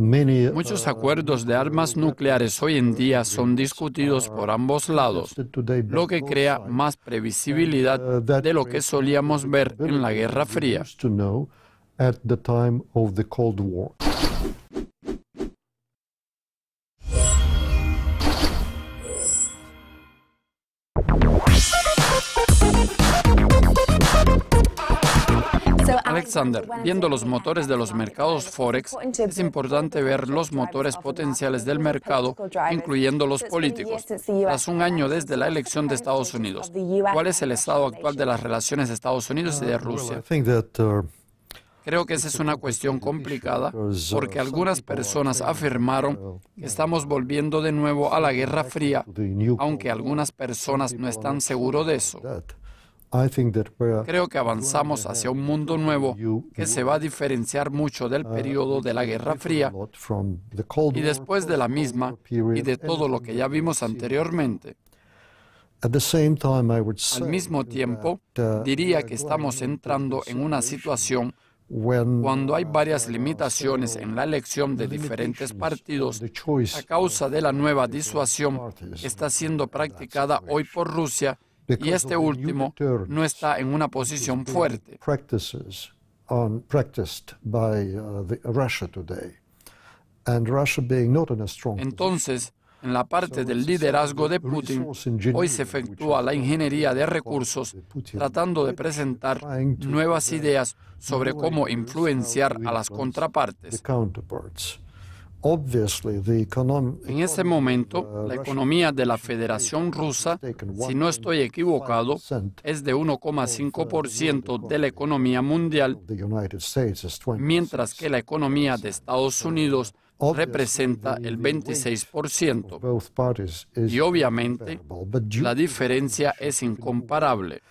Muchos uh, acuerdos de armas nucleares hoy en día son discutidos por ambos lados, lo que crea más previsibilidad uh, de lo que solíamos ver en la Guerra Fría. Alexander, viendo los motores de los mercados Forex, es importante ver los motores potenciales del mercado, incluyendo los políticos, tras un año desde la elección de Estados Unidos. ¿Cuál es el estado actual de las relaciones de Estados Unidos y de Rusia? Uh, Creo que esa es una cuestión complicada porque algunas personas afirmaron que estamos volviendo de nuevo a la Guerra Fría, aunque algunas personas no están seguros de eso. Creo que avanzamos hacia un mundo nuevo que se va a diferenciar mucho del periodo de la Guerra Fría y después de la misma y de todo lo que ya vimos anteriormente. Al mismo tiempo, uh, diría que estamos entrando en una situación cuando hay uh, varias limitaciones en la elección de diferentes partidos a causa de la nueva disuasión que está siendo practicada hoy por Rusia y este último no está en una posición fuerte. Uh, Entonces, en la parte del liderazgo de Putin, hoy se efectúa la ingeniería de recursos tratando de presentar nuevas ideas sobre cómo influenciar a las contrapartes. En ese momento, uh, la economía de la Federación Rusa, si no estoy equivocado, es de 1,5% de la economía mundial, mientras que la economía de Estados Unidos representa el 26%. Y obviamente, la diferencia es incomparable.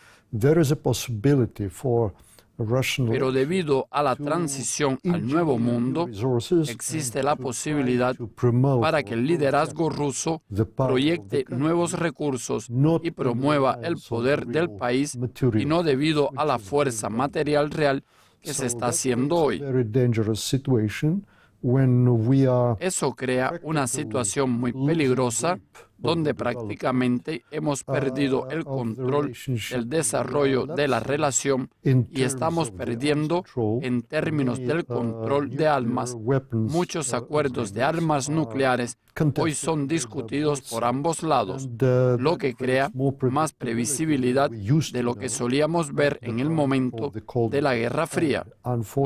Pero debido a la transición al nuevo mundo, existe la posibilidad para que el liderazgo ruso proyecte nuevos recursos y promueva el poder del país y no debido a la fuerza material real que se está haciendo hoy. Eso crea una situación muy peligrosa donde prácticamente hemos uh, perdido el control del desarrollo de la relación y estamos perdiendo en términos del uh, control de armas. Muchos uh, acuerdos de armas nucleares hoy son discutidos por ambos lados, lo que crea más previsibilidad de lo que solíamos ver en el momento de la Guerra Fría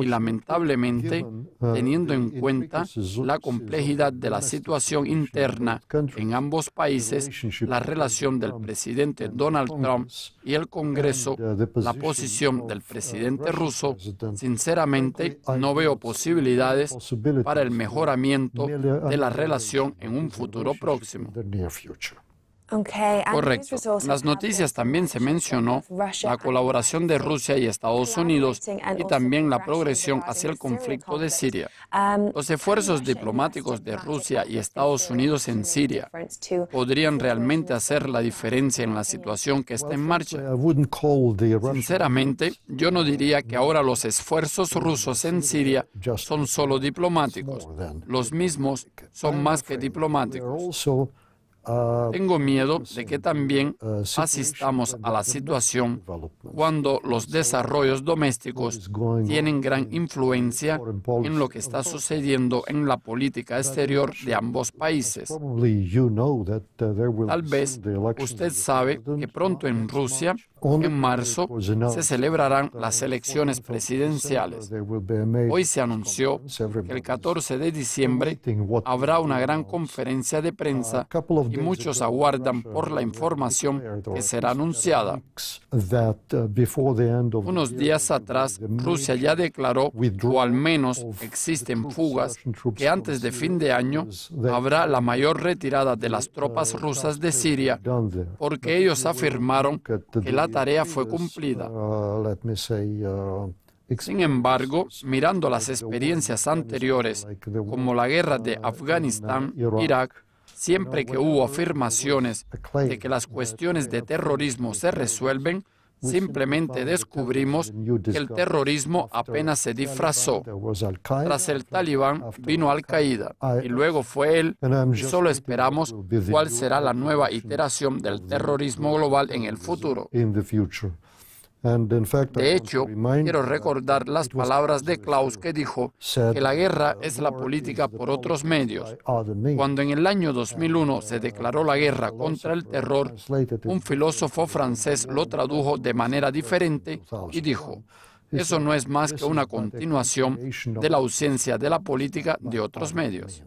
y lamentablemente teniendo en cuenta la complejidad de la situación interna en ambos países países, la relación del presidente Donald Trump y el Congreso, uh, la posición del uh, presidente ruso, sinceramente no veo posibilidades para el mejoramiento de la relación en un futuro próximo. Correcto. Las noticias también se mencionó la colaboración de Rusia y Estados Unidos y también la progresión hacia el conflicto de Siria. Um, los esfuerzos diplomáticos de Rusia y Estados Unidos en Siria podrían realmente hacer la diferencia en la situación que está en marcha. Uh, Sinceramente, yo no diría que ahora los esfuerzos rusos en Siria son solo diplomáticos. Los mismos son más que diplomáticos. Ah, Tengo miedo de que también ah, asistamos a la situación pues. cuando los desarrollos domésticos tienen gran influencia en lo que está sucediendo en la política exterior de ambos países. Uh, Tal vez usted sabe que pronto en Rusia, en marzo, se celebrarán las elecciones presidenciales. Hoy se anunció que el 14 de diciembre habrá una gran conferencia de prensa y muchos aguardan por la información que será anunciada. Uh, Unos días atrás, Rusia ya declaró, o al menos existen fugas, que antes de fin de año habrá la mayor retirada de las tropas rusas de Siria, porque ellos afirmaron que la tarea fue cumplida. Uh, uh, Sin embargo, mirando las experiencias anteriores, como la guerra de Afganistán, Irak, Siempre que hubo afirmaciones de que las cuestiones de terrorismo se resuelven, simplemente descubrimos que el terrorismo apenas se disfrazó. Tras el talibán vino Al-Qaeda y luego fue él y solo esperamos cuál será la nueva iteración del terrorismo global en el futuro. De hecho, quiero recordar las palabras de Klaus que dijo que la guerra es la política por otros medios. Cuando en el año 2001 se uh, declaró la guerra contra el terror, un filósofo francés lo tradujo de manera diferente y dijo, eso no es más que una continuación de la ausencia de la política de otros medios.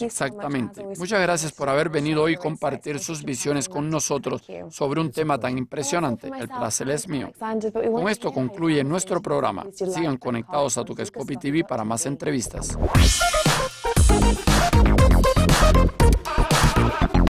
Exactamente. Muchas gracias por haber venido hoy y compartir sus visiones con nosotros sobre un tema tan impresionante. El placer es mío. Con esto concluye nuestro programa. Sigan conectados a Tuquescopi TV para más entrevistas.